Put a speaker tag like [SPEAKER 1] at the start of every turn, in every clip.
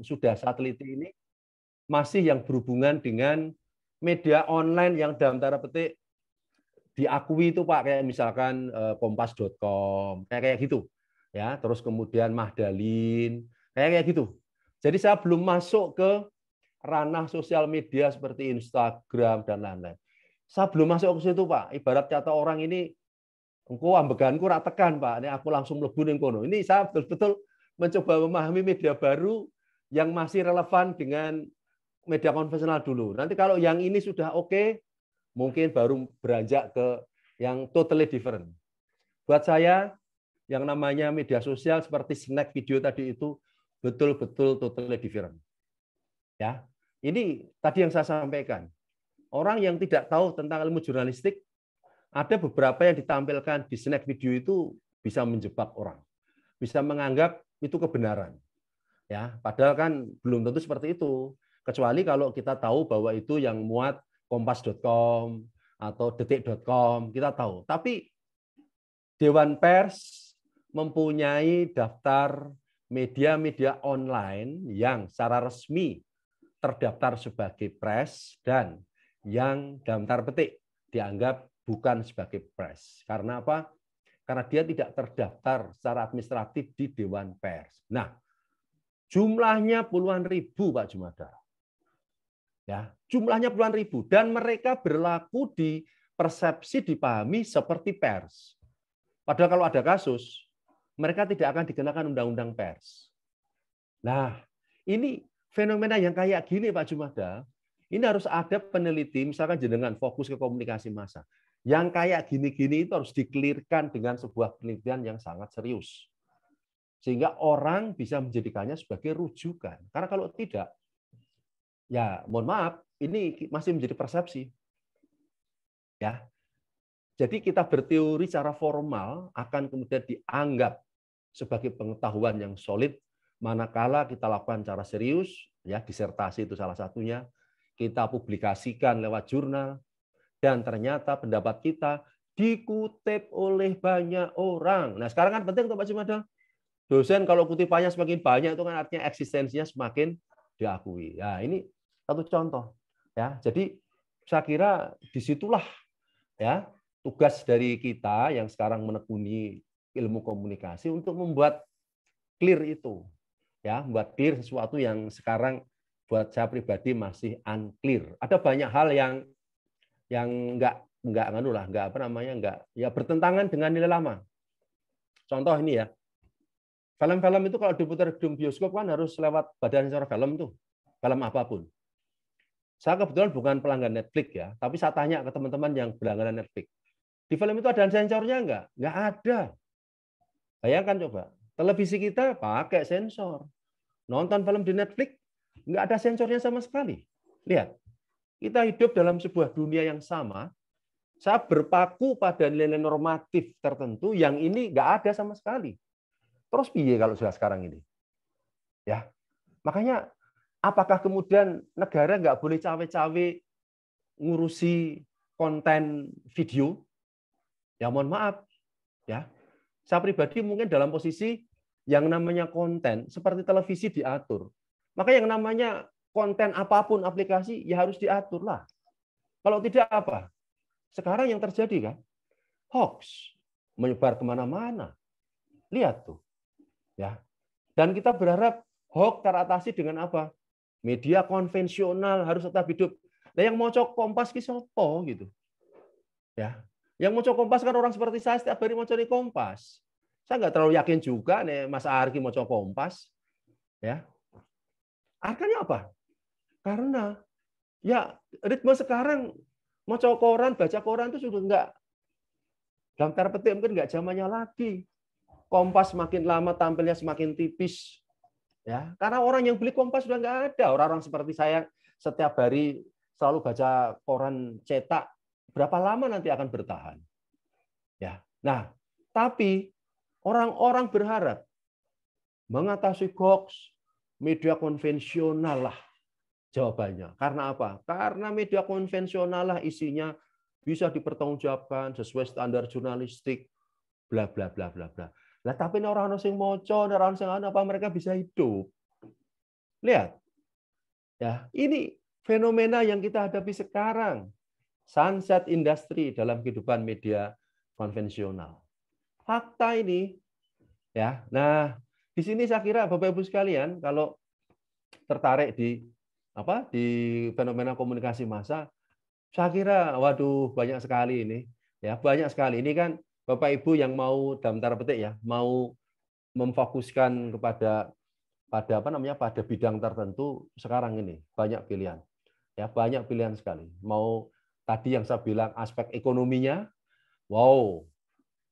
[SPEAKER 1] sudah saya ini masih yang berhubungan dengan media online yang dalam tanda petik diakui itu Pak kayak misalkan eh, kompas.com kayak kayak gitu ya terus kemudian Mahdalin kayak kayak gitu jadi saya belum masuk ke ranah sosial media seperti Instagram dan lain-lain saya belum masuk ke situ Pak ibarat kata orang ini engkau ambeganku ratakan Pak ini aku langsung lebih kono ini saya betul-betul mencoba memahami media baru yang masih relevan dengan media konvensional dulu. Nanti kalau yang ini sudah oke, okay, mungkin baru beranjak ke yang totally different. Buat saya, yang namanya media sosial seperti snack video tadi itu betul-betul totally different. Ya, ini tadi yang saya sampaikan. Orang yang tidak tahu tentang ilmu jurnalistik, ada beberapa yang ditampilkan di snack video itu bisa menjebak orang, bisa menganggap itu kebenaran ya padahal kan belum tentu seperti itu kecuali kalau kita tahu bahwa itu yang muat kompas.com atau detik.com kita tahu tapi dewan pers mempunyai daftar media-media online yang secara resmi terdaftar sebagai pres dan yang daftar petik dianggap bukan sebagai pres. Karena apa? Karena dia tidak terdaftar secara administratif di Dewan Pers. Nah, Jumlahnya puluhan ribu, Pak Jumada. Ya, jumlahnya puluhan ribu dan mereka berlaku di persepsi dipahami seperti pers. Padahal kalau ada kasus, mereka tidak akan dikenakan undang-undang pers. Nah, ini fenomena yang kayak gini Pak Jumada, ini harus ada peneliti, misalkan jenengan fokus ke komunikasi massa. Yang kayak gini-gini itu harus dikelirkan dengan sebuah penelitian yang sangat serius sehingga orang bisa menjadikannya sebagai rujukan. Karena kalau tidak, ya mohon maaf, ini masih menjadi persepsi. Ya. Jadi kita berteori secara formal akan kemudian dianggap sebagai pengetahuan yang solid manakala kita lakukan cara serius, ya disertasi itu salah satunya, kita publikasikan lewat jurnal dan ternyata pendapat kita dikutip oleh banyak orang. Nah, sekarang kan penting untuk Pak Cimadal Dosen kalau kutipannya semakin banyak itu kan artinya eksistensinya semakin diakui. Ya, ini satu contoh. Ya, jadi saya kira disitulah ya tugas dari kita yang sekarang menekuni ilmu komunikasi untuk membuat clear itu ya membuat clear sesuatu yang sekarang buat saya pribadi masih unclear ada banyak hal yang yang enggak enggak nganu lah enggak apa namanya enggak ya bertentangan dengan nilai lama contoh ini ya Film-film itu kalau diputar di bioskop kan harus lewat badan sensor film tuh, film apapun. Saya kebetulan bukan pelanggan Netflix ya, tapi saya tanya ke teman-teman yang berlangganan Netflix. Di film itu ada sensornya enggak? Enggak ada. Bayangkan coba, televisi kita pakai sensor. Nonton film di Netflix enggak ada sensornya sama sekali. Lihat, kita hidup dalam sebuah dunia yang sama. Saya berpaku pada nilai-nilai normatif tertentu yang ini enggak ada sama sekali. Terus piye kalau sudah sekarang ini? Ya. Makanya apakah kemudian negara nggak boleh cawe-cawe ngurusi konten video? Ya mohon maaf. Ya. Saya pribadi mungkin dalam posisi yang namanya konten seperti televisi diatur. Maka yang namanya konten apapun aplikasi ya harus diatur lah. Kalau tidak apa? Sekarang yang terjadi kan hoax menyebar kemana-mana. Lihat tuh Ya. Dan kita berharap hoax teratasi dengan apa? Media konvensional harus tetap hidup. Nah, yang mau cok kompas ki sopo gitu. Ya. Yang mau cok kompas kan orang seperti saya setiap hari mau cari kompas. Saya nggak terlalu yakin juga nih Mas Arki mau cok kompas. Ya. Artinya apa? Karena ya ritme sekarang mau cok koran, baca koran itu sudah nggak dalam tanda petik mungkin nggak zamannya lagi. Kompas semakin lama tampilnya semakin tipis. Ya, karena orang yang beli Kompas sudah nggak ada. Orang-orang seperti saya setiap hari selalu baca koran cetak. Berapa lama nanti akan bertahan? Ya. Nah, tapi orang-orang berharap mengatasi hoax media konvensional lah jawabannya. Karena apa? Karena media konvensional lah isinya bisa dipertanggungjawabkan sesuai standar jurnalistik bla bla bla bla bla. Lah tapi orang-orang ono sing orang-orang orang sing apa mereka bisa hidup? Lihat. Ya, ini fenomena yang kita hadapi sekarang. Sunset industri dalam kehidupan media konvensional. Fakta ini ya. Nah, di sini saya kira Bapak Ibu sekalian kalau tertarik di apa di fenomena komunikasi massa, saya kira waduh banyak sekali ini. Ya, banyak sekali. Ini kan Bapak Ibu yang mau dalam tanda petik ya, mau memfokuskan kepada pada apa namanya pada bidang tertentu sekarang ini banyak pilihan. Ya, banyak pilihan sekali. Mau tadi yang saya bilang aspek ekonominya, wow,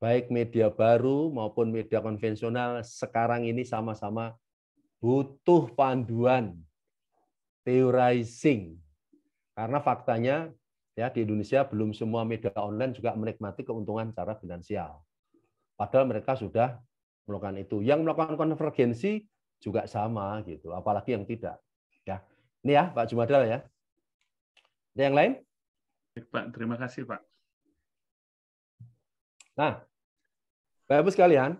[SPEAKER 1] baik media baru maupun media konvensional sekarang ini sama-sama butuh panduan theorizing. Karena faktanya ya di Indonesia belum semua media online juga menikmati keuntungan cara finansial. Padahal mereka sudah melakukan itu. Yang melakukan konvergensi juga sama gitu, apalagi yang tidak. Ya. Ini ya Pak Jumadal ya. Ada yang lain? Baik, Pak, terima kasih Pak. Nah, Bapak Ibu sekalian,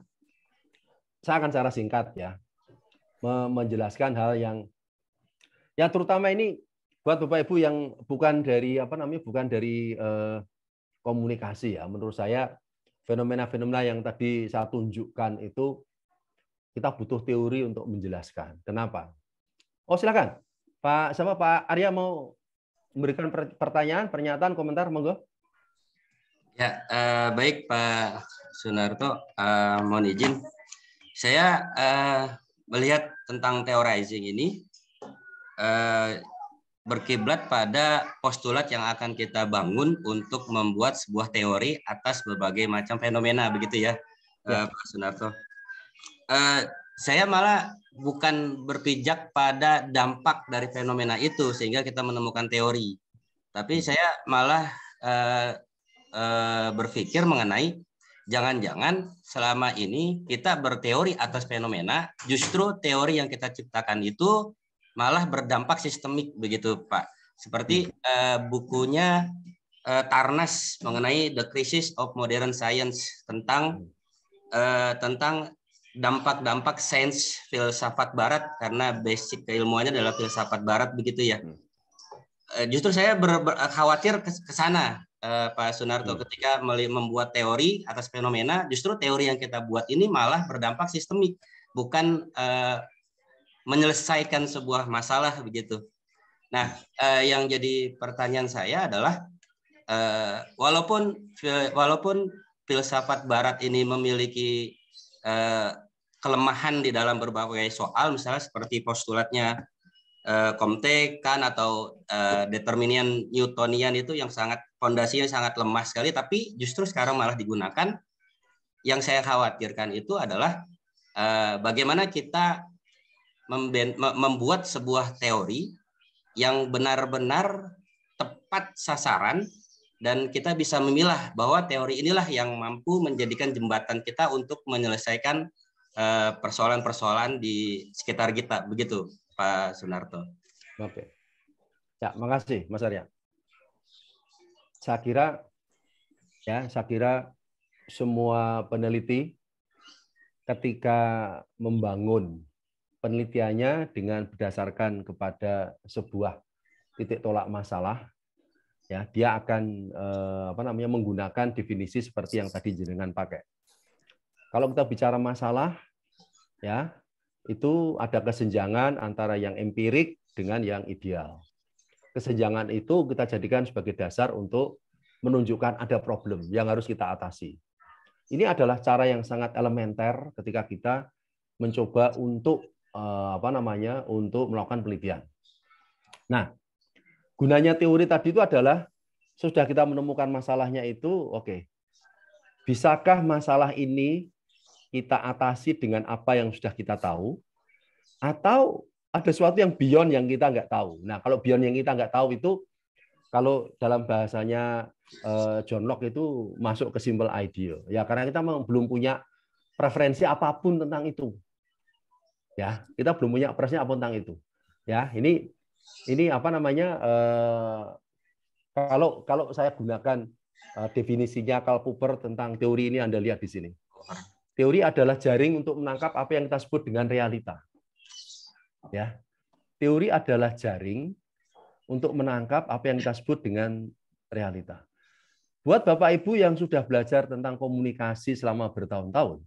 [SPEAKER 1] saya akan secara singkat ya menjelaskan hal yang ya terutama ini buat Bapak Ibu yang bukan dari apa namanya bukan dari eh, komunikasi ya menurut saya fenomena-fenomena yang tadi saya tunjukkan itu kita butuh teori untuk menjelaskan. Kenapa? Oh silakan Pak sama Pak Arya mau memberikan pertanyaan, pernyataan, komentar, monggo.
[SPEAKER 2] Ya eh, baik Pak Sunarto, eh, mohon izin. Saya eh, melihat tentang theorizing ini eh, berkiblat pada postulat yang akan kita bangun untuk membuat sebuah teori atas berbagai macam fenomena begitu ya, ya. Uh, Pak Sunarto. Uh, saya malah bukan berpijak pada dampak dari fenomena itu sehingga kita menemukan teori, tapi hmm. saya malah uh, uh, berpikir mengenai jangan-jangan selama ini kita berteori atas fenomena, justru teori yang kita ciptakan itu malah berdampak sistemik begitu Pak. Seperti hmm. eh, bukunya eh, Tarnas mengenai The Crisis of Modern Science tentang hmm. eh, tentang dampak-dampak sains filsafat barat karena basic keilmuannya adalah filsafat barat begitu ya. Hmm. Eh, justru saya ber, ber, khawatir ke sana eh, Pak Sunarto hmm. ketika membuat teori atas fenomena, justru teori yang kita buat ini malah berdampak sistemik, bukan eh, menyelesaikan sebuah masalah begitu. Nah, eh, yang jadi pertanyaan saya adalah eh, walaupun walaupun filsafat barat ini memiliki eh, kelemahan di dalam berbagai soal misalnya seperti postulatnya eh, Comte kan atau eh, determinian Newtonian itu yang sangat fondasinya sangat lemah sekali tapi justru sekarang malah digunakan yang saya khawatirkan itu adalah eh, bagaimana kita membuat sebuah teori yang benar-benar tepat sasaran dan kita bisa memilah bahwa teori inilah yang mampu menjadikan jembatan kita untuk menyelesaikan eh, persoalan-persoalan di sekitar kita begitu Pak Sunarto.
[SPEAKER 1] Oke. Ya, makasih Mas Arya. Saya kira ya, saya kira semua peneliti ketika membangun penelitiannya dengan berdasarkan kepada sebuah titik tolak masalah ya dia akan eh, apa namanya menggunakan definisi seperti yang tadi jenengan pakai kalau kita bicara masalah ya itu ada kesenjangan antara yang empirik dengan yang ideal kesenjangan itu kita jadikan sebagai dasar untuk menunjukkan ada problem yang harus kita atasi ini adalah cara yang sangat elementer ketika kita mencoba untuk Eh, apa namanya untuk melakukan penelitian. Nah, gunanya teori tadi itu adalah sudah kita menemukan masalahnya itu, oke. Okay, bisakah masalah ini kita atasi dengan apa yang sudah kita tahu atau ada sesuatu yang beyond yang kita nggak tahu. Nah, kalau beyond yang kita nggak tahu itu kalau dalam bahasanya eh, John Locke itu masuk ke simple ideal. Ya, karena kita belum punya preferensi apapun tentang itu ya kita belum punya persnya apa tentang itu ya ini ini apa namanya eh, kalau kalau saya gunakan eh, definisinya Karl Popper tentang teori ini Anda lihat di sini teori adalah jaring untuk menangkap apa yang kita sebut dengan realita ya teori adalah jaring untuk menangkap apa yang kita sebut dengan realita buat Bapak Ibu yang sudah belajar tentang komunikasi selama bertahun-tahun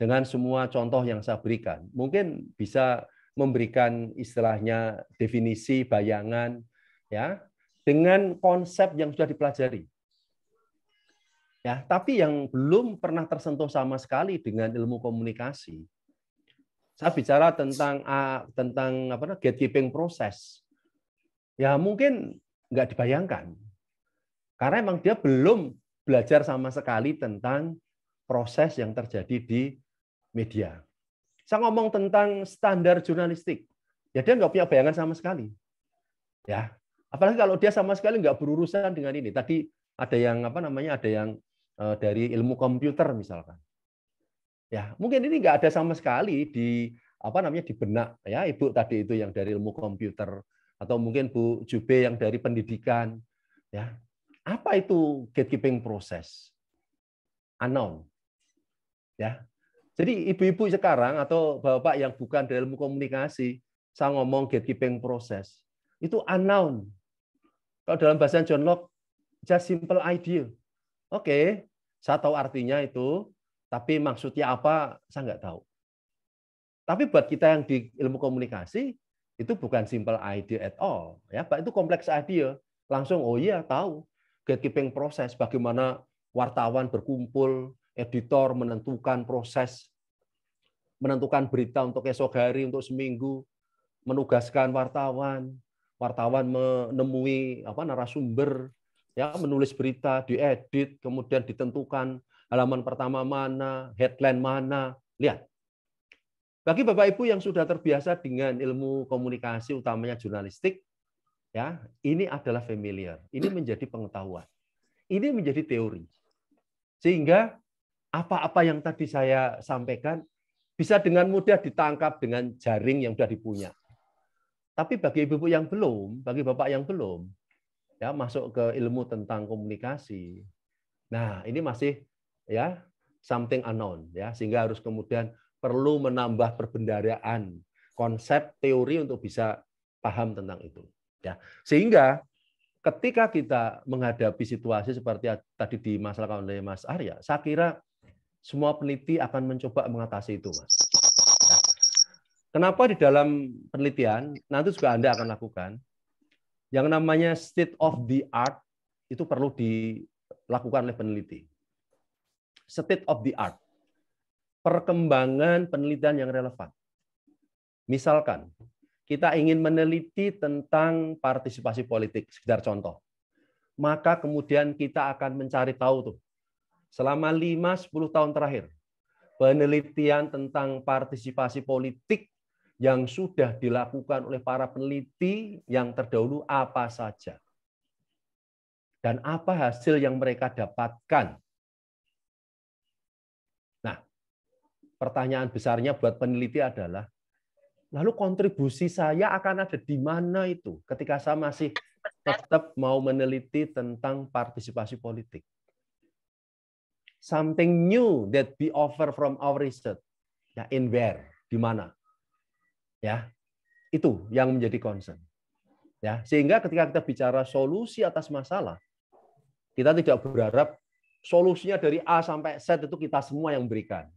[SPEAKER 1] dengan semua contoh yang saya berikan. Mungkin bisa memberikan istilahnya definisi, bayangan, ya, dengan konsep yang sudah dipelajari. Ya, tapi yang belum pernah tersentuh sama sekali dengan ilmu komunikasi. Saya bicara tentang tentang apa namanya gatekeeping proses. Ya mungkin nggak dibayangkan, karena emang dia belum belajar sama sekali tentang proses yang terjadi di media. Saya ngomong tentang standar jurnalistik. Ya dia nggak punya bayangan sama sekali. Ya, apalagi kalau dia sama sekali nggak berurusan dengan ini. Tadi ada yang apa namanya? Ada yang eh, dari ilmu komputer misalkan. Ya, mungkin ini nggak ada sama sekali di apa namanya di benak ya ibu tadi itu yang dari ilmu komputer atau mungkin Bu Jube yang dari pendidikan ya apa itu gatekeeping proses unknown ya jadi ibu-ibu sekarang atau bapak yang bukan dalam ilmu komunikasi, saya ngomong gatekeeping proses. Itu unknown. Kalau dalam bahasa John Locke, just simple idea. Oke, okay, saya tahu artinya itu, tapi maksudnya apa saya nggak tahu. Tapi buat kita yang di ilmu komunikasi, itu bukan simple idea at all. Ya, Pak, itu kompleks idea. Langsung, oh iya, tahu. Gatekeeping proses, bagaimana wartawan berkumpul, editor menentukan proses, menentukan berita untuk esok hari, untuk seminggu, menugaskan wartawan, wartawan menemui apa narasumber, ya menulis berita, diedit, kemudian ditentukan halaman pertama mana, headline mana. Lihat. Bagi Bapak Ibu yang sudah terbiasa dengan ilmu komunikasi utamanya jurnalistik, ya, ini adalah familiar. Ini menjadi pengetahuan. Ini menjadi teori. Sehingga apa-apa yang tadi saya sampaikan bisa dengan mudah ditangkap dengan jaring yang sudah dipunya. Tapi bagi ibu-ibu yang belum, bagi bapak yang belum, ya masuk ke ilmu tentang komunikasi. Nah, ini masih ya something unknown ya, sehingga harus kemudian perlu menambah perbendaraan konsep teori untuk bisa paham tentang itu. Ya, sehingga ketika kita menghadapi situasi seperti tadi di dimasalahkan oleh Mas Arya, saya kira semua peneliti akan mencoba mengatasi itu, Mas. Ya. Kenapa di dalam penelitian, nanti juga Anda akan lakukan, yang namanya state of the art itu perlu dilakukan oleh peneliti. State of the art. Perkembangan penelitian yang relevan. Misalkan, kita ingin meneliti tentang partisipasi politik, sekedar contoh. Maka kemudian kita akan mencari tahu tuh selama 5-10 tahun terakhir, penelitian tentang partisipasi politik yang sudah dilakukan oleh para peneliti yang terdahulu apa saja. Dan apa hasil yang mereka dapatkan. Nah, pertanyaan besarnya buat peneliti adalah, lalu kontribusi saya akan ada di mana itu ketika saya masih tetap mau meneliti tentang partisipasi politik something new that we offer from our research. Ya, in where, di mana? Ya, itu yang menjadi concern. Ya, sehingga ketika kita bicara solusi atas masalah, kita tidak berharap solusinya dari A sampai Z itu kita semua yang berikan.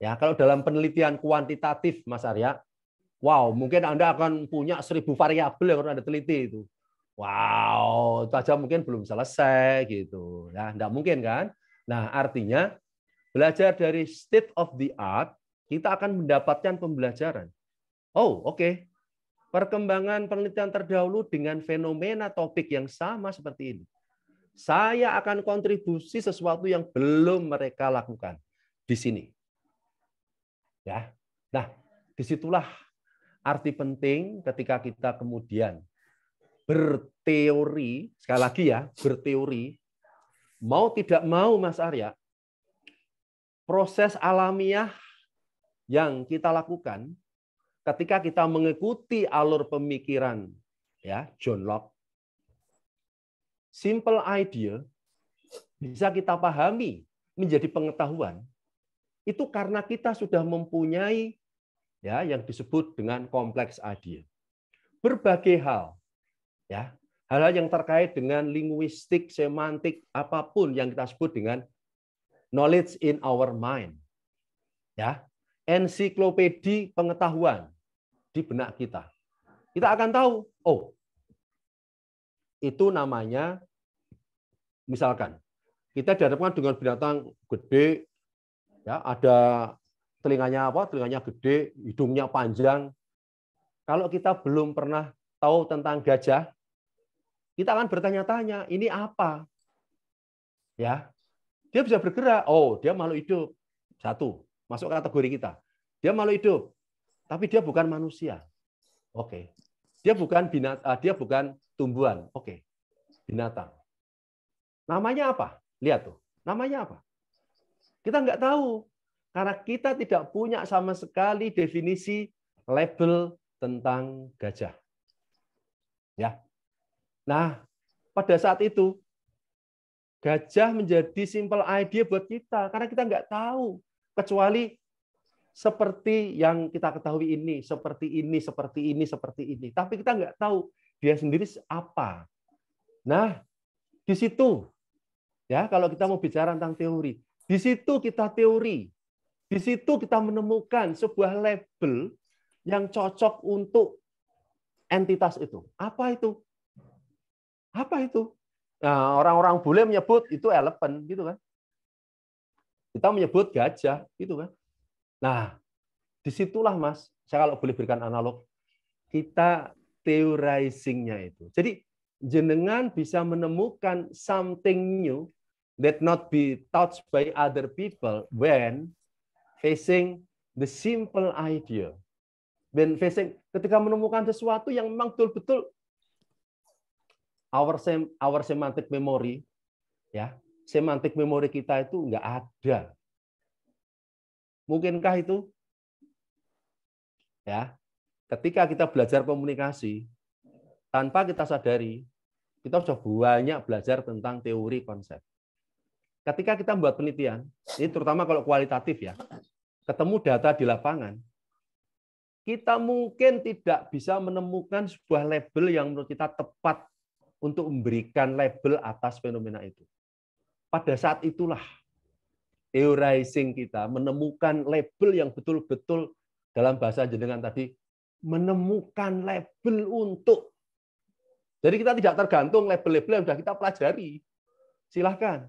[SPEAKER 1] Ya, kalau dalam penelitian kuantitatif, Mas Arya, wow, mungkin Anda akan punya seribu variabel yang Anda teliti itu. Wow, itu aja mungkin belum selesai gitu. Ya, enggak mungkin kan? Nah, artinya belajar dari state of the art, kita akan mendapatkan pembelajaran. Oh, oke. Okay. Perkembangan penelitian terdahulu dengan fenomena topik yang sama seperti ini. Saya akan kontribusi sesuatu yang belum mereka lakukan di sini. Ya. Nah, disitulah arti penting ketika kita kemudian berteori, sekali lagi ya, berteori Mau tidak mau Mas Arya, proses alamiah yang kita lakukan ketika kita mengikuti alur pemikiran ya John Locke, simple idea bisa kita pahami menjadi pengetahuan itu karena kita sudah mempunyai ya yang disebut dengan kompleks idea. Berbagai hal ya hal-hal yang terkait dengan linguistik, semantik, apapun yang kita sebut dengan knowledge in our mind. Ya, ensiklopedi pengetahuan di benak kita. Kita akan tahu, oh, itu namanya misalkan kita dihadapkan dengan binatang gede, ya ada telinganya apa, telinganya gede, hidungnya panjang. Kalau kita belum pernah tahu tentang gajah, kita akan bertanya-tanya, ini apa? Ya. Dia bisa bergerak. Oh, dia malu hidup. Satu, masuk kategori kita. Dia malu hidup, tapi dia bukan manusia. Oke. Okay. Dia bukan binat eh, dia bukan tumbuhan. Oke. Okay. Binatang. Namanya apa? Lihat tuh. Namanya apa? Kita nggak tahu karena kita tidak punya sama sekali definisi label tentang gajah. Ya, Nah, pada saat itu gajah menjadi simple idea buat kita karena kita nggak tahu kecuali seperti yang kita ketahui ini, seperti ini, seperti ini, seperti ini. Tapi kita nggak tahu dia sendiri apa. Nah, di situ ya kalau kita mau bicara tentang teori, di situ kita teori, di situ kita menemukan sebuah label yang cocok untuk entitas itu. Apa itu? Apa itu? Nah, orang-orang boleh menyebut itu elephant gitu kan. Kita menyebut gajah gitu kan. Nah, disitulah Mas, saya kalau boleh berikan analog, kita theorizingnya itu. Jadi jenengan bisa menemukan something new that not be touched by other people when facing the simple idea. When facing ketika menemukan sesuatu yang memang betul-betul our sem our semantic memory ya semantik memori kita itu nggak ada mungkinkah itu ya ketika kita belajar komunikasi tanpa kita sadari kita sudah banyak belajar tentang teori konsep ketika kita membuat penelitian ini terutama kalau kualitatif ya ketemu data di lapangan kita mungkin tidak bisa menemukan sebuah label yang menurut kita tepat untuk memberikan label atas fenomena itu. Pada saat itulah theorizing kita menemukan label yang betul-betul dalam bahasa jenengan tadi menemukan label untuk. Jadi kita tidak tergantung label-label yang sudah kita pelajari. Silahkan.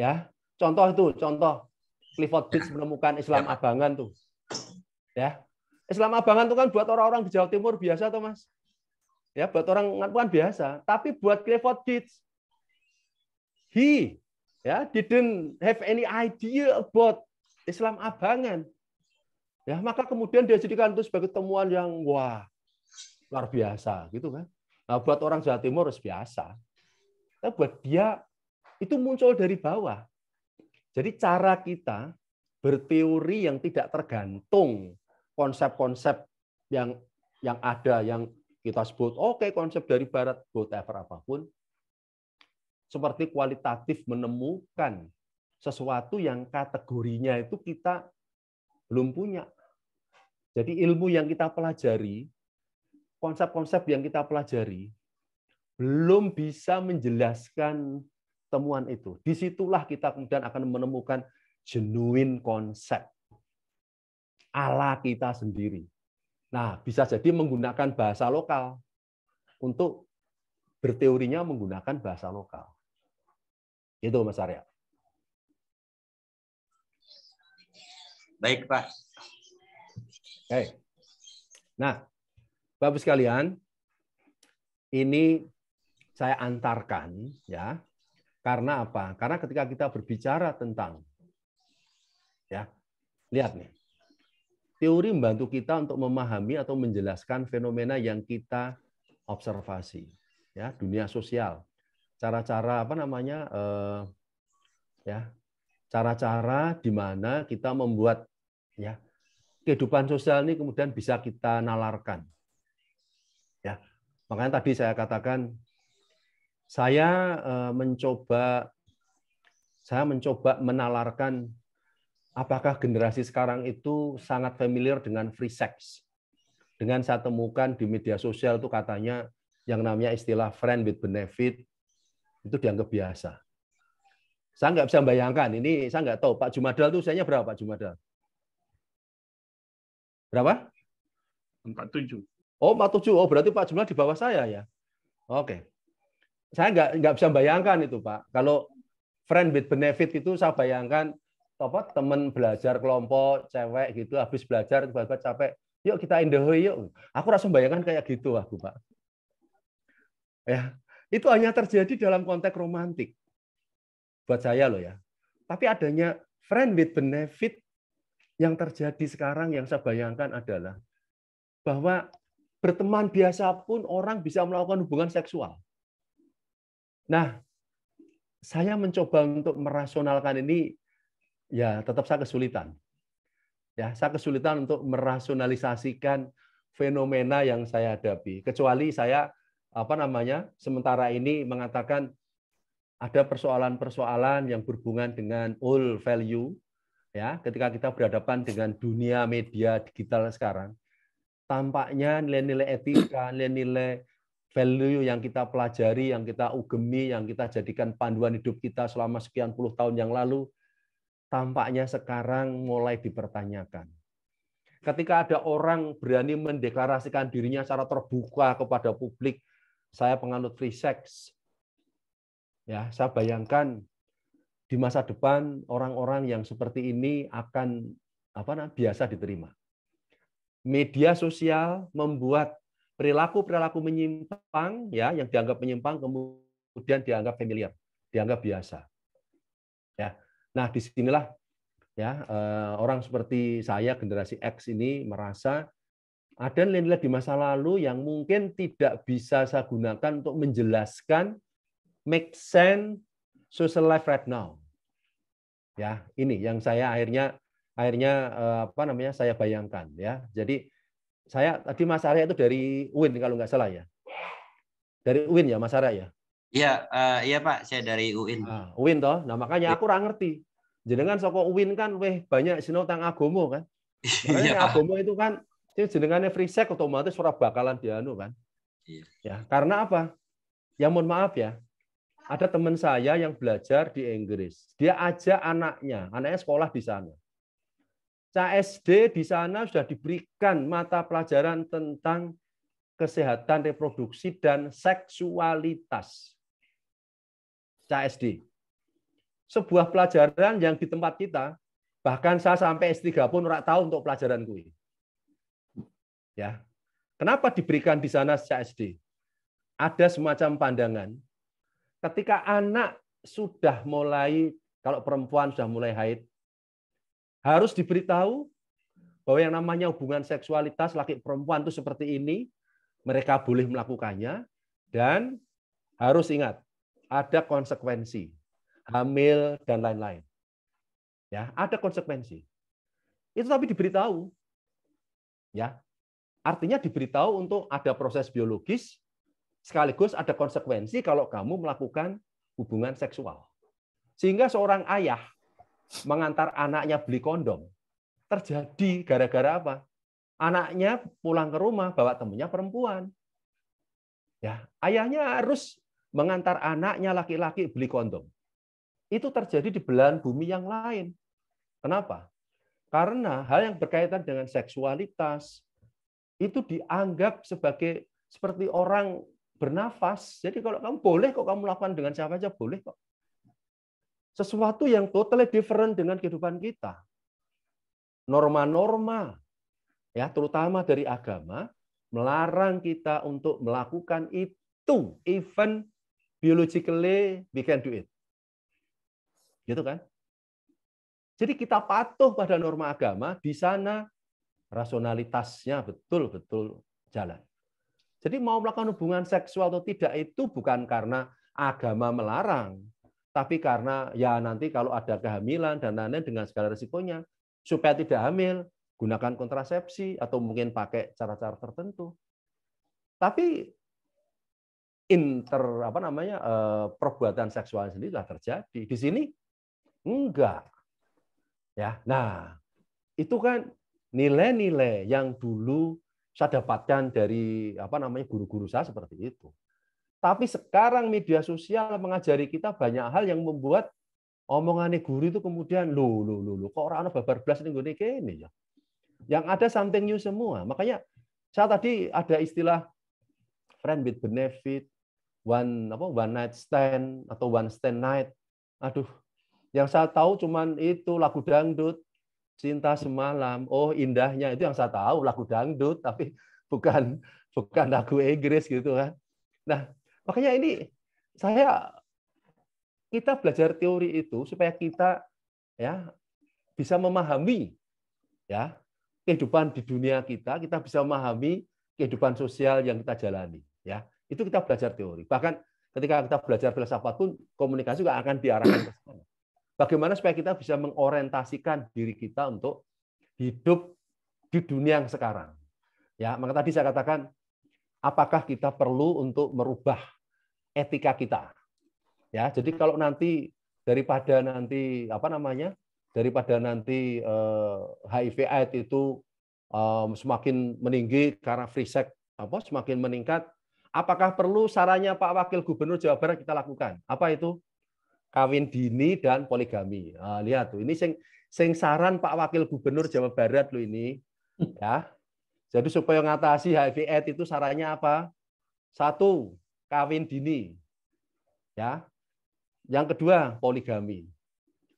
[SPEAKER 1] Ya, contoh itu, contoh Clifford Beach menemukan Islam ya. abangan tuh. Ya. Islam abangan itu kan buat orang-orang di Jawa Timur biasa tuh, Mas. Ya, buat orang kan biasa, tapi buat Clifford Kids, he ya didn't have any idea about Islam abangan. Ya, maka kemudian dia jadikan itu sebagai temuan yang wah luar biasa gitu kan. Nah, buat orang Jawa Timur harus biasa. Tapi buat dia itu muncul dari bawah. Jadi cara kita berteori yang tidak tergantung konsep-konsep yang yang ada yang kita sebut, oke okay, konsep dari Barat, whatever apapun, seperti kualitatif menemukan sesuatu yang kategorinya itu kita belum punya. Jadi ilmu yang kita pelajari, konsep-konsep yang kita pelajari, belum bisa menjelaskan temuan itu. Disitulah kita kemudian akan menemukan genuine konsep ala kita sendiri. Nah, bisa jadi menggunakan bahasa lokal untuk berteorinya menggunakan bahasa lokal. Itu Mas Arya. Baik, Pak. Oke.
[SPEAKER 2] Nah, Bapak
[SPEAKER 1] sekalian, ini saya antarkan ya. Karena apa? Karena ketika kita berbicara tentang ya. Lihat nih. Teori membantu kita untuk memahami atau menjelaskan fenomena yang kita observasi, ya dunia sosial, cara-cara apa namanya, eh, ya cara-cara di mana kita membuat ya kehidupan sosial ini kemudian bisa kita nalarkan, ya makanya tadi saya katakan saya eh, mencoba saya mencoba menalarkan apakah generasi sekarang itu sangat familiar dengan free sex? Dengan saya temukan di media sosial itu katanya yang namanya istilah friend with benefit itu dianggap biasa. Saya nggak bisa bayangkan, ini saya nggak tahu, Pak Jumadal itu usianya berapa Pak Jumadal? Berapa? 47. Oh, 47. Oh, berarti Pak Jumadal di bawah saya ya? Oke. Saya nggak, nggak bisa bayangkan itu, Pak. Kalau friend with benefit itu saya bayangkan apa temen belajar kelompok cewek gitu habis belajar tiba-tiba capek yuk kita indahoy yuk aku rasa bayangkan kayak gitu aku pak ya itu hanya terjadi dalam konteks romantik buat saya loh ya tapi adanya friend with benefit yang terjadi sekarang yang saya bayangkan adalah bahwa berteman biasa pun orang bisa melakukan hubungan seksual nah saya mencoba untuk merasionalkan ini ya tetap saya kesulitan. Ya, saya kesulitan untuk merasionalisasikan fenomena yang saya hadapi. Kecuali saya apa namanya? sementara ini mengatakan ada persoalan-persoalan yang berhubungan dengan old value ya, ketika kita berhadapan dengan dunia media digital sekarang. Tampaknya nilai-nilai etika, nilai-nilai value yang kita pelajari, yang kita ugemi, yang kita jadikan panduan hidup kita selama sekian puluh tahun yang lalu tampaknya sekarang mulai dipertanyakan. Ketika ada orang berani mendeklarasikan dirinya secara terbuka kepada publik, saya penganut free sex. Ya, saya bayangkan di masa depan orang-orang yang seperti ini akan apa namanya biasa diterima. Media sosial membuat perilaku-perilaku menyimpang ya yang dianggap menyimpang kemudian dianggap familiar, dianggap biasa. Ya. Nah, disinilah ya eh, orang seperti saya generasi X ini merasa ada nilai-nilai di masa lalu yang mungkin tidak bisa saya gunakan untuk menjelaskan make sense social life right now. Ya, ini yang saya akhirnya akhirnya eh, apa namanya saya bayangkan ya. Jadi saya tadi Mas Arya itu dari UIN kalau nggak salah ya. Dari UIN ya Mas Arya ya.
[SPEAKER 2] Iya, uh, iya Pak, saya
[SPEAKER 1] dari UIN. Nah, UIN toh. Nah, makanya iya. aku kurang ngerti. Jenengan soko UIN kan weh banyak sinau tang agomo kan. Iya. Makanya iya, agomo itu kan jenengannya free sek otomatis ora bakalan dianu kan. Iya. Ya, karena apa? Ya mohon maaf ya. Ada teman saya yang belajar di Inggris. Dia ajak anaknya, anaknya sekolah di sana. CSD di sana sudah diberikan mata pelajaran tentang kesehatan reproduksi dan seksualitas CASD. Sebuah pelajaran yang di tempat kita, bahkan saya sampai S3 pun orang tahu untuk pelajaran kui. Ya. Kenapa diberikan di sana CASD? Ada semacam pandangan ketika anak sudah mulai kalau perempuan sudah mulai haid harus diberitahu bahwa yang namanya hubungan seksualitas laki perempuan itu seperti ini, mereka boleh melakukannya dan harus ingat ada konsekuensi, hamil dan lain-lain. Ya, ada konsekuensi. Itu tapi diberitahu. Ya. Artinya diberitahu untuk ada proses biologis sekaligus ada konsekuensi kalau kamu melakukan hubungan seksual. Sehingga seorang ayah mengantar anaknya beli kondom terjadi gara-gara apa? Anaknya pulang ke rumah bawa temennya perempuan. Ya, ayahnya harus mengantar anaknya laki-laki beli kondom. Itu terjadi di belahan bumi yang lain. Kenapa? Karena hal yang berkaitan dengan seksualitas itu dianggap sebagai seperti orang bernafas. Jadi kalau kamu boleh kok kamu lakukan dengan siapa saja boleh kok. Sesuatu yang totally different dengan kehidupan kita. Norma-norma ya terutama dari agama melarang kita untuk melakukan itu even Biologically, we can do it. Gitu kan? Jadi kita patuh pada norma agama, di sana rasionalitasnya betul-betul jalan. Jadi mau melakukan hubungan seksual atau tidak itu bukan karena agama melarang, tapi karena ya nanti kalau ada kehamilan dan lain-lain dengan segala resikonya, supaya tidak hamil, gunakan kontrasepsi atau mungkin pakai cara-cara tertentu. Tapi inter apa namanya eh, perbuatan seksual sendiri telah terjadi. Di sini enggak. Ya. Nah, itu kan nilai-nilai yang dulu saya dapatkan dari apa namanya guru-guru saya seperti itu. Tapi sekarang media sosial mengajari kita banyak hal yang membuat omongannya guru itu kemudian lu lu lu lu kok orang babar gue nih kayak ini ya. Yang ada something new semua. Makanya saya tadi ada istilah friend with benefit, one apa one night stand atau one stand night. Aduh, yang saya tahu cuman itu lagu dangdut, cinta semalam. Oh, indahnya itu yang saya tahu lagu dangdut, tapi bukan bukan lagu Inggris gitu kan. Nah, makanya ini saya kita belajar teori itu supaya kita ya bisa memahami ya kehidupan di dunia kita, kita bisa memahami kehidupan sosial yang kita jalani ya. Itu kita belajar teori. Bahkan ketika kita belajar filsafat pun komunikasi juga akan diarahkan ke sana. Bagaimana supaya kita bisa mengorientasikan diri kita untuk hidup di dunia yang sekarang. Ya, maka tadi saya katakan apakah kita perlu untuk merubah etika kita. Ya, jadi kalau nanti daripada nanti apa namanya? daripada nanti eh, HIV AIDS itu eh, semakin meninggi karena free sex apa semakin meningkat Apakah perlu sarannya Pak Wakil Gubernur Jawa Barat kita lakukan? Apa itu? Kawin dini dan poligami. Nah, lihat tuh, ini sing, sing saran Pak Wakil Gubernur Jawa Barat lo ini. Ya. Jadi supaya mengatasi HIV AIDS itu sarannya apa? Satu, kawin dini. Ya. Yang kedua, poligami.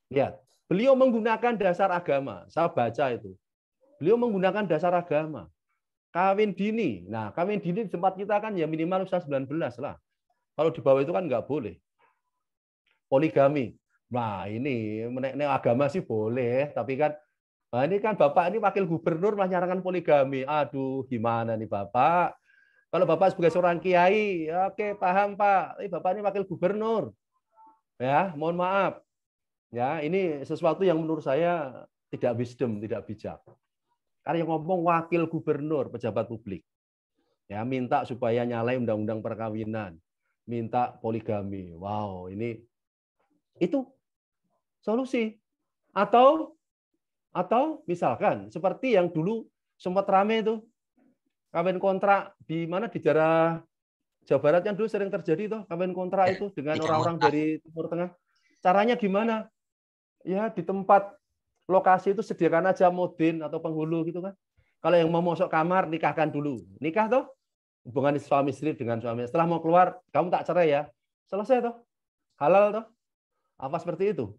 [SPEAKER 1] Lihat, beliau menggunakan dasar agama. Saya baca itu. Beliau menggunakan dasar agama. Kawin dini. Nah, kawin dini di tempat kita kan ya minimal usia 19 lah. Kalau di bawah itu kan nggak boleh. Poligami. Nah, ini menek agama sih boleh, tapi kan nah ini kan Bapak ini wakil gubernur menyarankan nyarankan poligami. Aduh, gimana nih Bapak? Kalau Bapak sebagai seorang kiai, ya oke paham Pak. ini Bapak ini wakil gubernur. Ya, mohon maaf. Ya, ini sesuatu yang menurut saya tidak wisdom, tidak bijak. Karena yang ngomong wakil gubernur, pejabat publik. Ya, minta supaya nyalai undang-undang perkawinan, minta poligami. Wow, ini itu solusi. Atau atau misalkan seperti yang dulu sempat rame itu kawin kontrak di mana di daerah Jawa Barat yang dulu sering terjadi tuh kawin kontrak eh, itu dengan orang-orang dari Timur Tengah. Caranya gimana? Ya di tempat lokasi itu sediakan aja modin atau penghulu gitu kan. Kalau yang mau masuk kamar nikahkan dulu. Nikah tuh hubungan suami istri dengan suami. Setelah mau keluar, kamu tak cerai ya. Selesai tuh Halal tuh Apa seperti itu?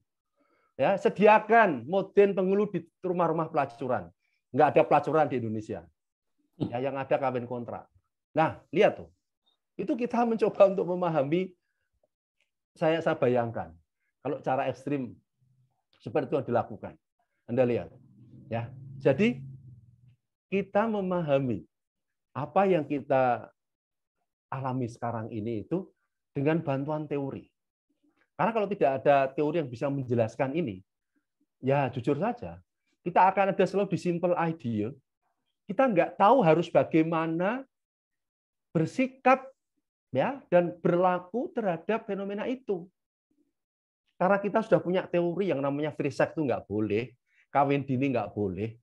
[SPEAKER 1] Ya, sediakan modin penghulu di rumah-rumah pelacuran. Enggak ada pelacuran di Indonesia. Ya, yang ada kawin kontrak. Nah, lihat tuh. Itu kita mencoba untuk memahami saya saya bayangkan kalau cara ekstrim seperti itu yang dilakukan. Anda lihat. Ya. Jadi kita memahami apa yang kita alami sekarang ini itu dengan bantuan teori. Karena kalau tidak ada teori yang bisa menjelaskan ini, ya jujur saja, kita akan ada selalu di simple idea. Kita nggak tahu harus bagaimana bersikap ya dan berlaku terhadap fenomena itu. Karena kita sudah punya teori yang namanya free sex itu nggak boleh, kawin dini nggak boleh,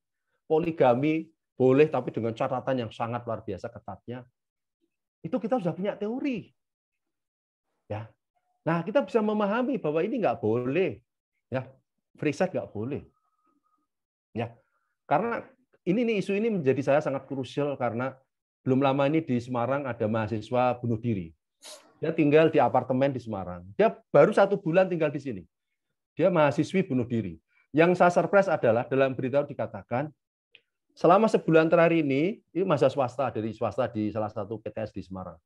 [SPEAKER 1] poligami boleh tapi dengan catatan yang sangat luar biasa ketatnya. Itu kita sudah punya teori. Ya. Nah, kita bisa memahami bahwa ini nggak boleh. Ya, free nggak boleh. Ya. Karena ini nih isu ini menjadi saya sangat krusial karena belum lama ini di Semarang ada mahasiswa bunuh diri. Dia tinggal di apartemen di Semarang. Dia baru satu bulan tinggal di sini. Dia mahasiswi bunuh diri. Yang saya surprise adalah dalam berita dikatakan selama sebulan terakhir ini, ini masa swasta dari swasta di salah satu PTS di Semarang.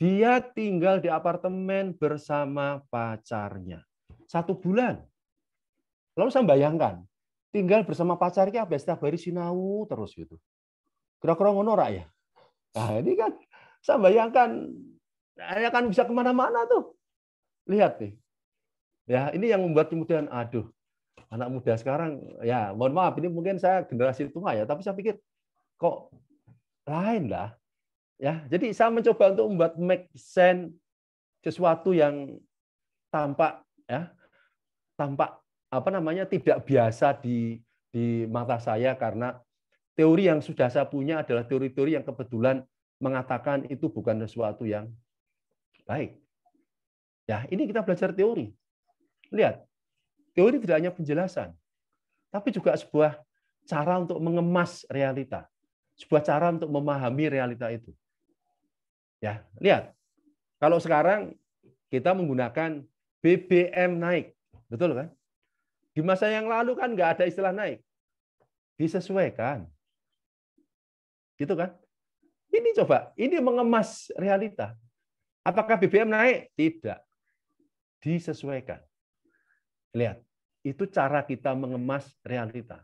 [SPEAKER 1] Dia tinggal di apartemen bersama pacarnya. Satu bulan. Lalu saya bayangkan, tinggal bersama pacarnya apa setiap hari sinau terus gitu. Kira-kira ngono ya. Nah, ini kan saya bayangkan saya kan bisa kemana-mana tuh. Lihat nih, Ya, ini yang membuat kemudian aduh, anak muda sekarang ya mohon maaf ini mungkin saya generasi tua ya, tapi saya pikir kok lain lah. Ya, jadi saya mencoba untuk membuat make sense sesuatu yang tampak ya tampak apa namanya tidak biasa di di mata saya karena teori yang sudah saya punya adalah teori-teori yang kebetulan mengatakan itu bukan sesuatu yang baik. Ya, ini kita belajar teori. Lihat, teori tidak hanya penjelasan, tapi juga sebuah cara untuk mengemas realita, sebuah cara untuk memahami realita itu. Ya, lihat. Kalau sekarang kita menggunakan BBM naik, betul kan? Di masa yang lalu kan nggak ada istilah naik. Disesuaikan. Gitu kan? Ini coba, ini mengemas realita. Apakah BBM naik? Tidak. Disesuaikan. Lihat, itu cara kita mengemas realita.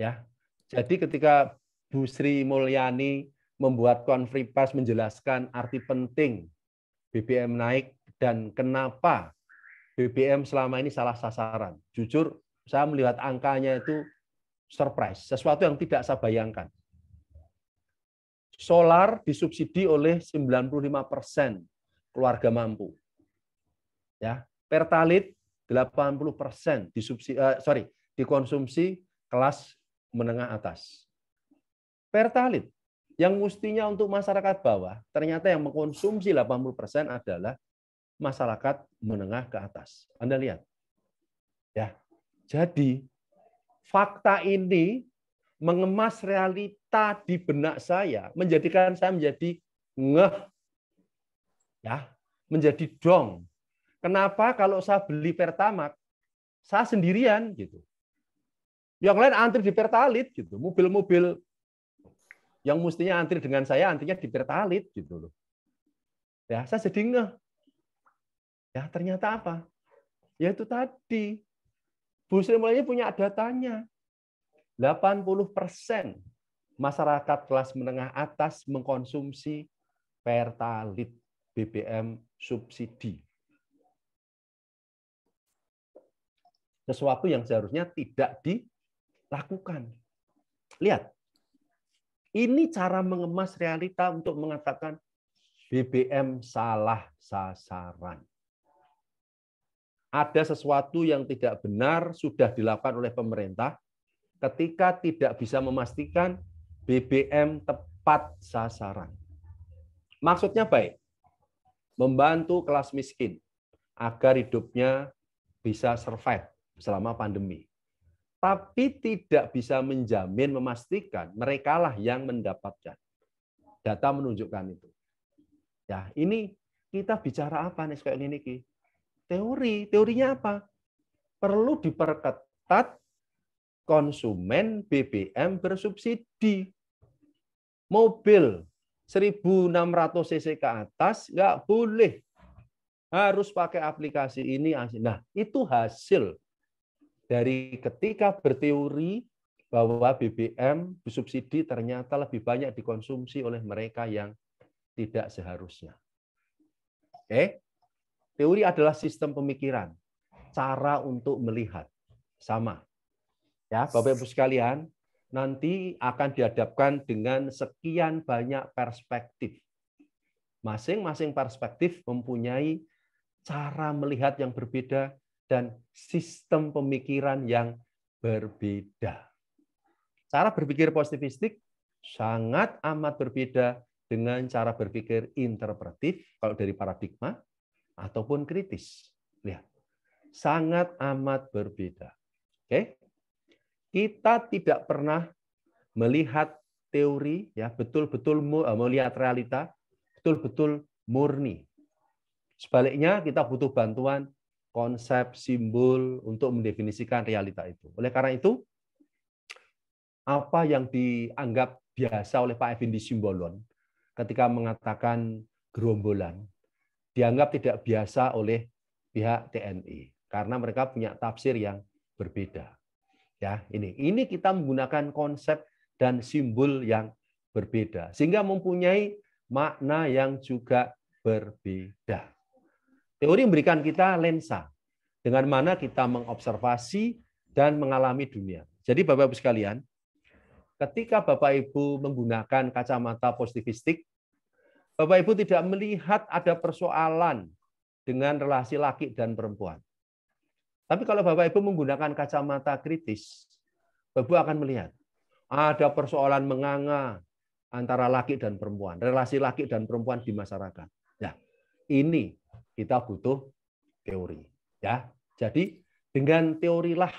[SPEAKER 1] Ya. Jadi ketika Bu Sri Mulyani membuat konfri pers menjelaskan arti penting BBM naik dan kenapa BBM selama ini salah sasaran. Jujur, saya melihat angkanya itu surprise, sesuatu yang tidak saya bayangkan. Solar disubsidi oleh 95 persen keluarga mampu. Ya, Pertalit 80% disubsidi, uh, sorry, dikonsumsi kelas menengah atas. Pertalit yang mestinya untuk masyarakat bawah, ternyata yang mengkonsumsi 80% adalah masyarakat menengah ke atas. Anda lihat. Ya. Jadi fakta ini mengemas realita di benak saya, menjadikan saya menjadi ngeh ya, menjadi dong Kenapa kalau saya beli pertamax, saya sendirian gitu. Yang lain antri di Pertalit gitu, mobil-mobil yang mestinya antri dengan saya antrinya di Pertalit gitu loh. Ya, saya jadi ngeh. Ya, ternyata apa? Ya itu tadi. Bu Sri Mulyani punya datanya. 80 masyarakat kelas menengah atas mengkonsumsi Pertalit BBM subsidi. sesuatu yang seharusnya tidak dilakukan. Lihat, ini cara mengemas realita untuk mengatakan BBM salah sasaran. Ada sesuatu yang tidak benar sudah dilakukan oleh pemerintah ketika tidak bisa memastikan BBM tepat sasaran. Maksudnya baik, membantu kelas miskin agar hidupnya bisa survive selama pandemi. Tapi tidak bisa menjamin, memastikan merekalah yang mendapatkan. Data menunjukkan itu. Ya, ini kita bicara apa nih kayak ini ki? Teori, teorinya apa? Perlu diperketat konsumen BBM bersubsidi. Mobil 1600 cc ke atas nggak boleh harus pakai aplikasi ini. Nah, itu hasil dari ketika berteori bahwa BBM subsidi ternyata lebih banyak dikonsumsi oleh mereka yang tidak seharusnya. Oke. Teori adalah sistem pemikiran, cara untuk melihat. Sama. Ya, Bapak Ibu sekalian, nanti akan dihadapkan dengan sekian banyak perspektif. Masing-masing perspektif mempunyai cara melihat yang berbeda, dan sistem pemikiran yang berbeda. Cara berpikir positivistik sangat amat berbeda dengan cara berpikir interpretif kalau dari paradigma ataupun kritis. Lihat. Sangat amat berbeda. Oke. Kita tidak pernah melihat teori ya betul-betul eh, melihat realita betul-betul murni. Sebaliknya kita butuh bantuan konsep, simbol untuk mendefinisikan realita itu. Oleh karena itu, apa yang dianggap biasa oleh Pak Effendi Simbolon ketika mengatakan gerombolan dianggap tidak biasa oleh pihak TNI e karena mereka punya tafsir yang berbeda. Ya, ini ini kita menggunakan konsep dan simbol yang berbeda sehingga mempunyai makna yang juga berbeda. Teori memberikan kita lensa dengan mana kita mengobservasi dan mengalami dunia. Jadi Bapak Ibu sekalian, ketika Bapak Ibu menggunakan kacamata positivistik, Bapak Ibu tidak melihat ada persoalan dengan relasi laki dan perempuan. Tapi kalau Bapak Ibu menggunakan kacamata kritis, Bapak Ibu akan melihat ada persoalan menganga antara laki dan perempuan, relasi laki dan perempuan di masyarakat ini kita butuh teori. Ya, jadi dengan teorilah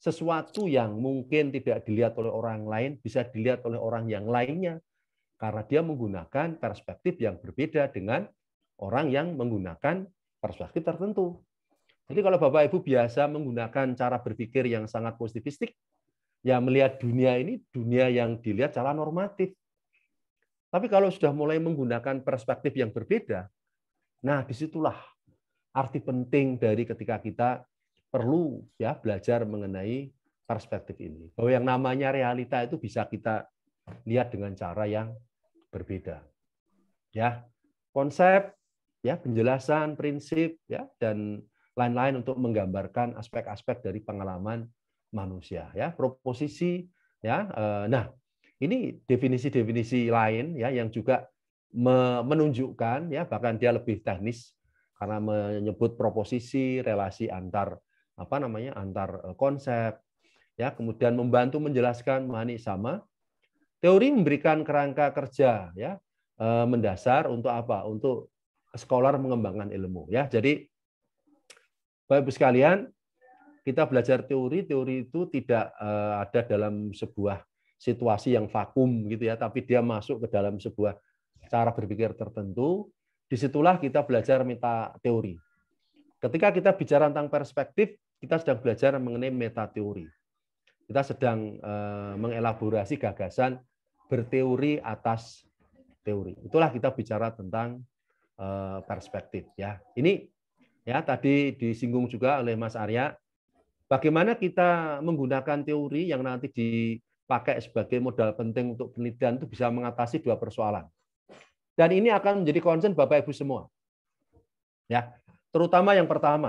[SPEAKER 1] sesuatu yang mungkin tidak dilihat oleh orang lain bisa dilihat oleh orang yang lainnya karena dia menggunakan perspektif yang berbeda dengan orang yang menggunakan perspektif tertentu. Jadi kalau Bapak Ibu biasa menggunakan cara berpikir yang sangat positivistik, ya melihat dunia ini dunia yang dilihat secara normatif. Tapi kalau sudah mulai menggunakan perspektif yang berbeda, Nah, disitulah arti penting dari ketika kita perlu ya belajar mengenai perspektif ini. Bahwa yang namanya realita itu bisa kita lihat dengan cara yang berbeda. Ya, konsep, ya penjelasan, prinsip, ya dan lain-lain untuk menggambarkan aspek-aspek dari pengalaman manusia ya proposisi ya eh, nah ini definisi-definisi lain ya yang juga menunjukkan ya bahkan dia lebih teknis karena menyebut proposisi, relasi antar apa namanya antar e, konsep ya kemudian membantu menjelaskan mani sama. Teori memberikan kerangka kerja ya e, mendasar untuk apa? Untuk sekolah mengembangkan ilmu ya. Jadi Bapak Ibu sekalian, kita belajar teori, teori itu tidak e, ada dalam sebuah situasi yang vakum gitu ya, tapi dia masuk ke dalam sebuah cara berpikir tertentu, disitulah kita belajar meta teori. Ketika kita bicara tentang perspektif, kita sedang belajar mengenai meta teori. Kita sedang eh, mengelaborasi gagasan berteori atas teori. Itulah kita bicara tentang eh, perspektif ya. Ini ya tadi disinggung juga oleh Mas Arya bagaimana kita menggunakan teori yang nanti dipakai sebagai modal penting untuk penelitian itu bisa mengatasi dua persoalan. Dan ini akan menjadi concern Bapak Ibu semua. Ya, terutama yang pertama,